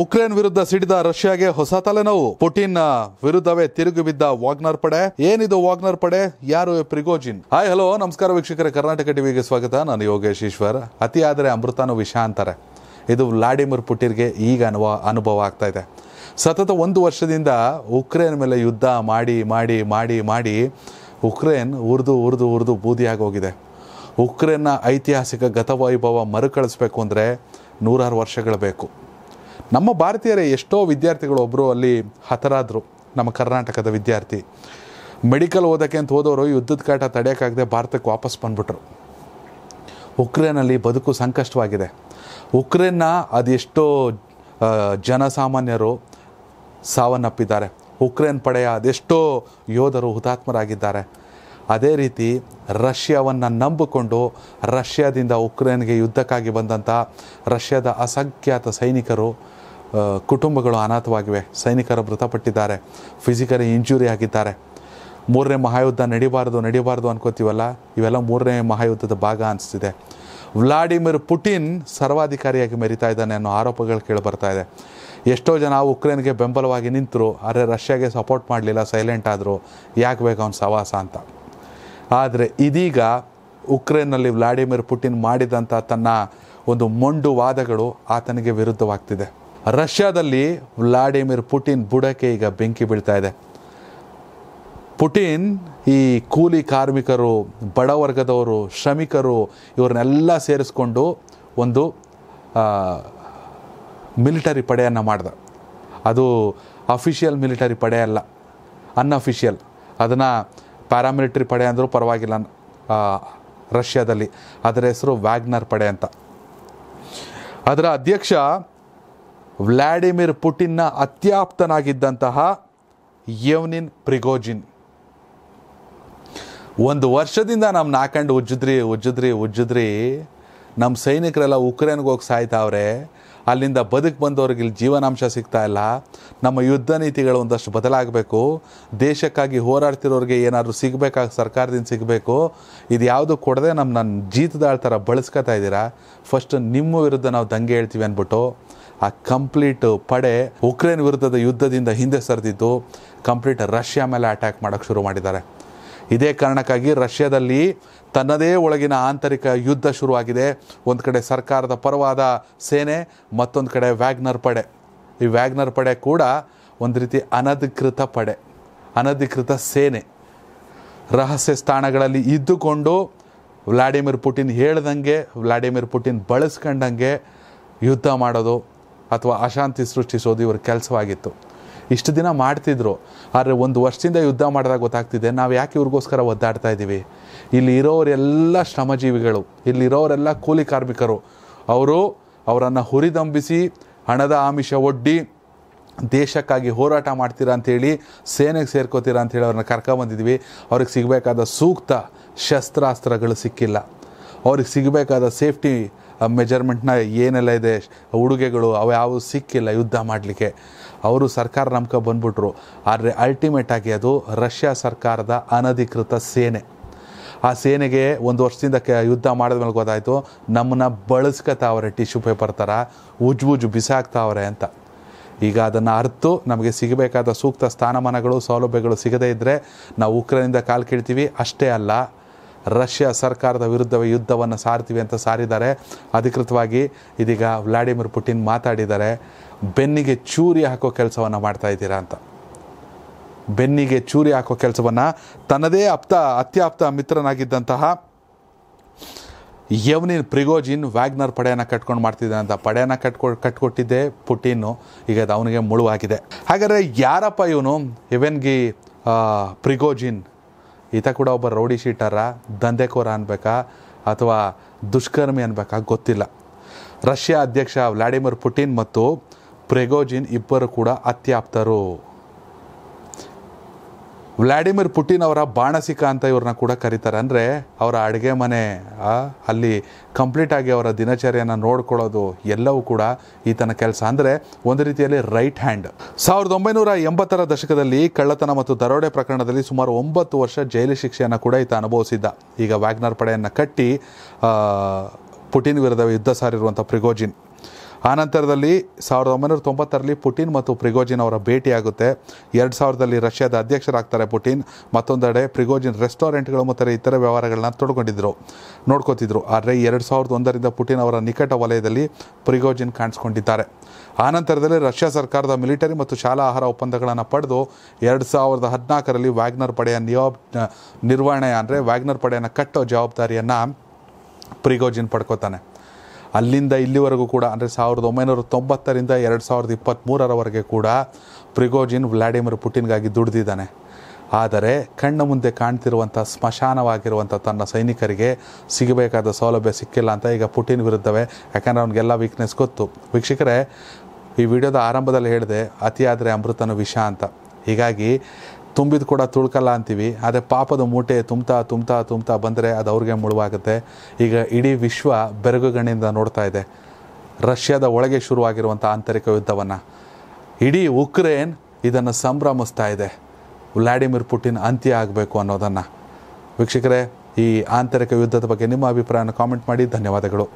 Ukraine ವಿರುದ್ಧ ಸಿಡಿದ ರಷ್ಯಾಗೆ ಹೊಸ ತಲೆನೋವು ಪುಟಿನ್ ವಿರುದ್ಧವೇ ತಿರುಗಿ ಬಿದ್ದ ವಾಗ್ನರ್ ಪಡೆ ಏನಿದು ವಾಗ್ನರ್ ಪಡೆ ಯಾರು ಪ್ರಿಗೋಜಿನ್ ಹಾಯ್ ಹಲೋ ನಮಸ್ಕಾರ ವೀಕ್ಷಕರೇ ಕರ್ನಾಟಕ ಟಿವಿಗೆ ಸ್ವಾಗತ ನಾನು ಯೋಗೇಶ್ ಈಶ್ವರ್ ಅತಿ ಆದರೆ ಅಮೃತಾನು ವಿಷ ಅಂತಾರೆ ಇದು ವ್ಲಾಡಿಮಿರ್ ಪುಟಿನ್ಗೆ ಈಗ ಅನುಭವ ಅನುಭವ ಆಗ್ತಾ ಇದೆ ಸತತ ಒಂದು ವರ್ಷದಿಂದ ಉಕ್ರೇನ್ ಮೇಲೆ ಯುದ್ಧ ಮಾಡಿ ಮಾಡಿ ಮಾಡಿ ಮಾಡಿ ಉಕ್ರೇನ್ ಉರಿದು ಉರಿದು ಉರಿದು ಬೂದಿಯಾಗಿ ಹೋಗಿದೆ ಉಕ್ರೇನ್ನ ಐತಿಹಾಸಿಕ ಗತವೈಭವ ಮರುಕಳಿಸ್ಬೇಕು ಅಂದರೆ ನೂರಾರು ವರ್ಷಗಳು ಬೇಕು ನಮ್ಮ ಭಾರತೀಯರೇ ಎಷ್ಟೋ ವಿದ್ಯಾರ್ಥಿಗಳು ಒಬ್ಬರು ಅಲ್ಲಿ ಹತರಾದರು ನಮ್ಮ ಕರ್ನಾಟಕದ ವಿದ್ಯಾರ್ಥಿ ಮೆಡಿಕಲ್ ಓದೋಕ್ಕೆ ಅಂತ ಹೋದವರು ಯುದ್ಧದ ಕಾಟ ತಡೆಯೋಕ್ಕಾಗದೆ ಭಾರತಕ್ಕೆ ವಾಪಸ್ ಬಂದುಬಿಟ್ರು ಉಕ್ರೇನಲ್ಲಿ ಬದುಕು ಸಂಕಷ್ಟವಾಗಿದೆ ಉಕ್ರೇನ್ನ ಅದೆಷ್ಟೋ ಜನಸಾಮಾನ್ಯರು ಸಾವನ್ನಪ್ಪಿದ್ದಾರೆ ಉಕ್ರೇನ್ ಪಡೆಯ ಅದೆಷ್ಟೋ ಯೋಧರು ಹುತಾತ್ಮರಾಗಿದ್ದಾರೆ ಅದೇ ರೀತಿ ರಷ್ಯಾವನ್ನು ನಂಬಿಕೊಂಡು ರಷ್ಯಾದಿಂದ ಉಕ್ರೇನ್ಗೆ ಯುದ್ಧಕ್ಕಾಗಿ ಬಂದಂಥ ರಷ್ಯಾದ ಅಸಂಖ್ಯಾತ ಸೈನಿಕರು ಕುಟುಂಬಗಳು ಅನಾಥವಾಗಿವೆ ಸೈನಿಕರು ಮೃತಪಟ್ಟಿದ್ದಾರೆ ಫಿಸಿಕಲಿ ಇಂಜುರಿ ಆಗಿದ್ದಾರೆ ಮೂರನೇ ಮಹಾಯುದ್ಧ ನಡಿಬಾರ್ದು ನಡಿಬಾರ್ದು ಅನ್ಕೋತೀವಲ್ಲ ಇವೆಲ್ಲ ಮೂರನೇ ಮಹಾಯುದ್ಧದ ಭಾಗ ಅನಿಸ್ತಿದೆ ವ್ಲಾಡಿಮಿರ್ ಪುಟಿನ್ ಸರ್ವಾಧಿಕಾರಿಯಾಗಿ ಮೆರಿತಾ ಇದ್ದಾನೆ ಅನ್ನೋ ಆರೋಪಗಳು ಕೇಳಿಬರ್ತಾ ಇದೆ ಎಷ್ಟೋ ಜನ ಉಕ್ರೇನ್ಗೆ ಬೆಂಬಲವಾಗಿ ನಿಂತರು ಆದರೆ ರಷ್ಯಾಗೆ ಸಪೋರ್ಟ್ ಮಾಡಲಿಲ್ಲ ಸೈಲೆಂಟ್ ಆದರೂ ಯಾಕೆ ಬೇಕು ಅವ್ನು ಸವಾಸ ಅಂತ ಆದರೆ ಇದೀಗ ಉಕ್ರೇನ್ನಲ್ಲಿ ವ್ಲಾಡಿಮಿರ್ ಪುಟಿನ್ ಮಾಡಿದಂಥ ತನ್ನ ಒಂದು ಮೊಂಡು ವಾದಗಳು ಆತನಿಗೆ ವಿರುದ್ಧವಾಗ್ತಿದೆ ರಷ್ಯಾದಲ್ಲಿ ವ್ಲಾಡಿಮಿರ್ ಪುಟಿನ್ ಬುಡಕ್ಕೆ ಈಗ ಬೆಂಕಿ ಬೀಳ್ತಾ ಇದೆ ಪುಟಿನ್ ಈ ಕೂಲಿ ಕಾರ್ಮಿಕರು ಬಡವರ್ಗದವರು ಶ್ರಮಿಕರು ಇವ್ರನ್ನೆಲ್ಲ ಸೇರಿಸ್ಕೊಂಡು ಒಂದು ಮಿಲಿಟರಿ ಪಡೆಯನ್ನು ಮಾಡ್ದ ಅದು ಅಫಿಷಿಯಲ್ ಮಿಲಿಟರಿ ಪಡೆ ಅಲ್ಲ ಅನ್ಅಫಿಷಿಯಲ್ ಅದನ್ನು ಪ್ಯಾರಾಮಿಲಿಟರಿ ಪಡೆ ಅಂದರೂ ಪರವಾಗಿಲ್ಲ ರಷ್ಯಾದಲ್ಲಿ ಅದರ ಹೆಸರು ವ್ಯಾಗ್ನರ್ ಪಡೆ ಅಂತ ಅದರ ಅಧ್ಯಕ್ಷ ವ್ಲಾಡಿಮಿರ್ ಪುಟಿನ್ನ ಅತ್ಯಾಪ್ತನಾಗಿದ್ದಂತಹ ಯವ್ನಿನ್ ಪ್ರಿಗೋಜಿನ್ ಒಂದು ವರ್ಷದಿಂದ ನಮ್ಮ ನಾಕಂಡು ಉಜ್ಜಿದ್ರಿ ಉಜ್ಜಿದ್ರಿ ಉಜ್ಜಿದ್ರಿ ನಮ್ಮ ಸೈನಿಕರೆಲ್ಲ ಉಕ್ರೇನ್ಗೆ ಹೋಗಿ ಸಾಯ್ತಾವ್ರೆ ಅಲ್ಲಿಂದ ಬದುಕು ಬಂದವ್ರಿಗೆ ಇಲ್ಲಿ ಜೀವನಾಂಶ ಸಿಗ್ತಾ ಇಲ್ಲ ನಮ್ಮ ಯುದ್ಧ ನೀತಿಗಳು ಒಂದಷ್ಟು ಬದಲಾಗಬೇಕು ದೇಶಕ್ಕಾಗಿ ಹೋರಾಡ್ತಿರೋರಿಗೆ ಏನಾದರೂ ಸಿಗಬೇಕಾಗ ಸರ್ಕಾರದಿಂದ ಸಿಗಬೇಕು ಇದು ಯಾವುದು ಕೊಡದೆ ನಮ್ಮ ನನ್ನ ಜೀತದಾಳ್ ಥರ ಬಳಸ್ಕೊತಾ ಇದ್ದೀರಾ ಫಸ್ಟ್ ನಿಮ್ಮ ವಿರುದ್ಧ ನಾವು ದಂಗೆ ಹೇಳ್ತೀವಿ ಅಂದ್ಬಿಟ್ಟು ಆ ಕಂಪ್ಲೀಟ್ ಪಡೆ ಉಕ್ರೇನ್ ವಿರುದ್ಧದ ಯುದ್ಧದಿಂದ ಹಿಂದೆ ಸರಿದಿದ್ದು ಕಂಪ್ಲೀಟ್ ರಷ್ಯಾ ಮೇಲೆ ಅಟ್ಯಾಕ್ ಮಾಡೋಕ್ಕೆ ಶುರು ಮಾಡಿದ್ದಾರೆ ಇದೇ ಕಾರಣಕ್ಕಾಗಿ ರಷ್ಯಾದಲ್ಲಿ ತನ್ನದೇ ಒಳಗಿನ ಆಂತರಿಕ ಯುದ್ಧ ಶುರುವಾಗಿದೆ ಒಂದು ಕಡೆ ಸರ್ಕಾರದ ಪರವಾದ ಸೇನೆ ಮತ್ತೊಂದು ಕಡೆ ವ್ಯಾಗ್ನರ್ ಪಡೆ ಈ ವ್ಯಾಗ್ನರ್ ಪಡೆ ಕೂಡ ಒಂದು ರೀತಿ ಅನಧಿಕೃತ ಪಡೆ ಅನಧಿಕೃತ ಸೇನೆ ರಹಸ್ಯ ಸ್ಥಾನಗಳಲ್ಲಿ ಇದ್ದುಕೊಂಡು ವ್ಲಾಡಿಮಿರ್ ಪುಟಿನ್ ಹೇಳ್ದಂಗೆ ವ್ಲಾಡಿಮಿರ್ ಪುಟಿನ್ ಬಳಸ್ಕೊಂಡಂಗೆ ಯುದ್ಧ ಮಾಡೋದು ಅಥವಾ ಅಶಾಂತಿ ಸೃಷ್ಟಿಸೋದು ಇವ್ರ ಕೆಲಸವಾಗಿತ್ತು ಇಷ್ಟು ದಿನ ಮಾಡ್ತಿದ್ರು ಆದರೆ ಒಂದು ವರ್ಷದಿಂದ ಯುದ್ಧ ಮಾಡಿದಾಗ ಗೊತ್ತಾಗ್ತಿದೆ ನಾವು ಯಾಕೆ ಇವ್ರಿಗೋಸ್ಕರ ಒದ್ದಾಡ್ತಾ ಇದ್ದೀವಿ ಇಲ್ಲಿ ಇರೋರೆಲ್ಲ ಶ್ರಮಜೀವಿಗಳು ಇಲ್ಲಿರೋರೆಲ್ಲ ಕೂಲಿ ಕಾರ್ಮಿಕರು ಅವರು ಅವರನ್ನು ಹುರಿದಂಬಿಸಿ ಹಣದ ಆಮಿಷ ಒಡ್ಡಿ ದೇಶಕ್ಕಾಗಿ ಹೋರಾಟ ಮಾಡ್ತೀರಾ ಅಂಥೇಳಿ ಸೇನೆಗೆ ಸೇರ್ಕೋತೀರಾ ಅಂಥೇಳಿ ಅವ್ರನ್ನ ಕರ್ಕೊಂಬಂದಿದ್ವಿ ಅವ್ರಿಗೆ ಸಿಗಬೇಕಾದ ಸೂಕ್ತ ಶಸ್ತ್ರಾಸ್ತ್ರಗಳು ಸಿಕ್ಕಿಲ್ಲ ಅವ್ರಿಗೆ ಸಿಗಬೇಕಾದ ಸೇಫ್ಟಿ ಮೆಜರ್ಮೆಂಟ್ನ ಏನೆಲ್ಲ ಇದೆ ಉಡುಗೆಗಳು ಅವು ಯಾವ ಸಿಕ್ಕಿಲ್ಲ ಯುದ್ಧ ಮಾಡಲಿಕ್ಕೆ ಅವರು ಸರ್ಕಾರ ನಮ್ಕ ಬಂದ್ಬಿಟ್ರು ಆದರೆ ಅಲ್ಟಿಮೇಟಾಗಿ ಅದು ರಷ್ಯಾ ಸರ್ಕಾರದ ಅನಧಿಕೃತ ಸೇನೆ ಆ ಸೇನೆಗೆ ಒಂದು ವರ್ಷದಿಂದ ಕೆ ಯುದ್ಧ ಮಾಡಿದ ಮೇಲೆ ಗೊತ್ತಾಯಿತು ನಮ್ಮನ್ನ ಬಳಸ್ಕೊತಾವ್ರೆ ಟಿಶ್ಯೂ ಪೇಪರ್ ಥರ ಉಜ್ಜು ಬಿಸಾಕ್ತಾವ್ರೆ ಅಂತ ಈಗ ಅದನ್ನು ಅರ್ತು ನಮಗೆ ಸಿಗಬೇಕಾದ ಸೂಕ್ತ ಸ್ಥಾನಮಾನಗಳು ಸೌಲಭ್ಯಗಳು ಸಿಗದೇ ಇದ್ದರೆ ನಾವು ಉಕ್ರೇನಿಂದ ಕಾಲು ಕೀಳ್ತೀವಿ ಅಷ್ಟೇ ಅಲ್ಲ ರಷ್ಯಾ ಸರ್ಕಾರದ ವಿರುದ್ಧವೇ ಯುದ್ಧವನ್ನು ಸಾರ್ತೀವಿ ಅಂತ ಸಾರಿದ್ದಾರೆ ಅಧಿಕೃತವಾಗಿ ಇದೀಗ ವ್ಲಾಡಿಮಿರ್ ಪುಟಿನ್ ಮಾತಾಡಿದ್ದಾರೆ ಬೆನ್ನಿಗೆ ಚೂರಿ ಹಾಕೋ ಕೆಲಸವನ್ನು ಮಾಡ್ತಾ ಇದ್ದೀರಾ ಅಂತ ಬೆನ್ನಿಗೆ ಚೂರಿ ಹಾಕೋ ಕೆಲಸವನ್ನು ತನ್ನದೇ ಆಪ್ತ ಅತ್ಯಾಪ್ತ ಮಿತ್ರನಾಗಿದ್ದಂತಹ ಯವನಿನ್ ಪ್ರಿಗೋಜಿನ್ ವ್ಯಾಗ್ನರ್ ಪಡೆಯನ್ನು ಕಟ್ಕೊಂಡು ಮಾಡ್ತಿದ್ದಾನೆ ಅಂತ ಪಡೆಯನ್ನು ಕಟ್ಕೊ ಕಟ್ಕೊಟ್ಟಿದ್ದೆ ಪುಟಿನ್ನು ಈಗ ಅದು ಅವನಿಗೆ ಮುಳುವಾಗಿದೆ ಹಾಗಾದರೆ ಯಾರಪ್ಪ ಇವನು ಇವೆನ್ಗಿ ಪ್ರಿಗೋಜಿನ್ ಈತ ಕೂಡ ಒಬ್ಬ ರೌಡಿ ಶೀಟರ ದಂಧೆಕೋರ ಅನ್ಬೇಕಾ ಅಥವಾ ದುಷ್ಕರ್ಮಿ ಅನ್ಬೇಕಾ ಗೊತ್ತಿಲ್ಲ ರಷ್ಯಾ ಅಧ್ಯಕ್ಷ ವ್ಲಾಡಿಮಿರ್ ಪುಟಿನ್ ಮತ್ತು ಪ್ರೆಗೋಜಿನ್ ಇಬ್ಬರು ಕೂಡ ಅತ್ಯಾಪ್ತರು ವ್ಲಾಡಿಮಿರ್ ಪುಟಿನ್ ಅವರ ಬಾಣಸಿಕ ಅಂತ ಇವ್ರನ್ನ ಕೂಡ ಕರೀತಾರೆ ಅಂದರೆ ಅವರ ಅಡುಗೆ ಮನೆ ಅಲ್ಲಿ ಕಂಪ್ಲೀಟಾಗಿ ಅವರ ದಿನಚರಿಯನ್ನು ನೋಡ್ಕೊಳ್ಳೋದು ಎಲ್ಲವೂ ಕೂಡ ಈತನ ಕೆಲಸ ಅಂದರೆ ಒಂದು ರೀತಿಯಲ್ಲಿ ರೈಟ್ ಹ್ಯಾಂಡ್ ಸಾವಿರದ ಒಂಬೈನೂರ ಎಂಬತ್ತರ ದಶಕದಲ್ಲಿ ಕಳ್ಳತನ ಮತ್ತು ದರೋಡೆ ಪ್ರಕರಣದಲ್ಲಿ ಸುಮಾರು ಒಂಬತ್ತು ವರ್ಷ ಜೈಲು ಶಿಕ್ಷೆಯನ್ನು ಕೂಡ ಈತ ಅನುಭವಿಸಿದ್ದ ಈಗ ವ್ಯಾಗ್ನರ್ ಪಡೆಯನ್ನು ಕಟ್ಟಿ ಪುಟಿನ್ ವಿರುದ್ಧ ಯುದ್ಧ ಸಾರಿರುವಂಥ ಪ್ರಿಗೋಜಿನ್ ಆನಂತರದಲ್ಲಿ ಸಾವಿರದ ಒಂಬೈನೂರ ತೊಂಬತ್ತರಲ್ಲಿ ಪುಟಿನ್ ಮತ್ತು ಪ್ರಿಗೋಜಿನ್ ಅವರ ಭೇಟಿಯಾಗುತ್ತೆ ಎರಡು ಸಾವಿರದಲ್ಲಿ ರಷ್ಯಾದ ಅಧ್ಯಕ್ಷರಾಗ್ತಾರೆ ಪುಟಿನ್ ಮತ್ತೊಂದೆಡೆ ಪ್ರಿಗೋಜಿನ್ ರೆಸ್ಟೋರೆಂಟ್ಗಳು ಮತ್ತು ಇತರ ವ್ಯವಹಾರಗಳನ್ನ ತೊಡ್ಕೊಂಡಿದ್ದರು ನೋಡ್ಕೋತಿದ್ರು ಆದರೆ ಎರಡು ಸಾವಿರದ ಒಂದರಿಂದ ಪುಟಿನ್ ಅವರ ನಿಕಟ ವಲಯದಲ್ಲಿ ಪ್ರಿಗೋಜಿನ್ ಕಾಣಿಸ್ಕೊಂಡಿದ್ದಾರೆ ಆನಂತರದಲ್ಲಿ ರಷ್ಯಾ ಸರ್ಕಾರದ ಮಿಲಿಟರಿ ಮತ್ತು ಶಾಲಾ ಆಹಾರ ಒಪ್ಪಂದಗಳನ್ನು ಪಡೆದು ಎರಡು ಸಾವಿರದ ಹದಿನಾಲ್ಕರಲ್ಲಿ ವ್ಯಾಗ್ನರ್ ಪಡೆಯ ನಿಯೋಬ್ ನಿರ್ವಹಣೆ ಅಂದರೆ ವ್ಯಾಗ್ನರ್ ಪಡೆಯನ್ನು ಕಟ್ಟೋ ಜವಾಬ್ದಾರಿಯನ್ನು ಪ್ರಿಗೋಜಿನ್ ಪಡ್ಕೋತಾನೆ ಅಲ್ಲಿಂದ ಇಲ್ಲಿವರೆಗೂ ಕೂಡ ಅಂದರೆ ಸಾವಿರದ ಒಂಬೈನೂರ ತೊಂಬತ್ತರಿಂದ ಎರಡು ಸಾವಿರದ ಇಪ್ಪತ್ತ್ಮೂರರವರೆಗೆ ಕೂಡ ಪ್ರಿಗೋಜಿನ್ ವ್ಲಾಡಿಮಿರ್ ಪುಟಿನ್ಗಾಗಿ ದುಡಿದಿದ್ದಾನೆ ಆದರೆ ಕಣ್ಣ ಮುಂದೆ ಕಾಣ್ತಿರುವಂಥ ಸ್ಮಶಾನವಾಗಿರುವಂಥ ತನ್ನ ಸೈನಿಕರಿಗೆ ಸಿಗಬೇಕಾದ ಸೌಲಭ್ಯ ಸಿಕ್ಕಿಲ್ಲ ಅಂತ ಈಗ ಪುಟಿನ್ ವಿರುದ್ಧವೇ ಯಾಕಂದರೆ ಅವನಿಗೆಲ್ಲ ವೀಕ್ನೆಸ್ ಗೊತ್ತು ವೀಕ್ಷಕರೇ ಈ ವಿಡಿಯೋದ ಆರಂಭದಲ್ಲಿ ಹೇಳಿದೆ ಅತಿಯಾದರೆ ಅಮೃತನ ವಿಷ ಅಂತ ಹೀಗಾಗಿ ತುಂಬಿದ ಕೂಡ ತುಳ್ಕಲ್ಲ ಅಂತೀವಿ ಆದರೆ ಪಾಪದ ಮೂಟೆ ತುಂಬ್ತಾ ತುಂಬ್ತಾ ತುಂಬ್ತಾ ಬಂದರೆ ಅದು ಅವ್ರಿಗೆ ಮುಳುವಾಗುತ್ತೆ ಈಗ ಇಡೀ ವಿಶ್ವ ಬೆರಗುಗಣ್ಣಿಂದ ನೋಡ್ತಾ ಇದೆ ರಷ್ಯಾದ ಒಳಗೆ ಶುರುವಾಗಿರುವಂಥ ಆಂತರಿಕ ಯುದ್ಧವನ್ನು ಇಡೀ ಉಕ್ರೇನ್ ಇದನ್ನು ಸಂಭ್ರಮಿಸ್ತಾ ಇದೆ ವ್ಲಾಡಿಮಿರ್ ಪುಟಿನ್ ಅಂತ್ಯ ಆಗಬೇಕು ಅನ್ನೋದನ್ನು ವೀಕ್ಷಕರೇ ಈ ಆಂತರಿಕ ಯುದ್ಧದ ಬಗ್ಗೆ ನಿಮ್ಮ ಅಭಿಪ್ರಾಯನ ಕಾಮೆಂಟ್ ಮಾಡಿ ಧನ್ಯವಾದಗಳು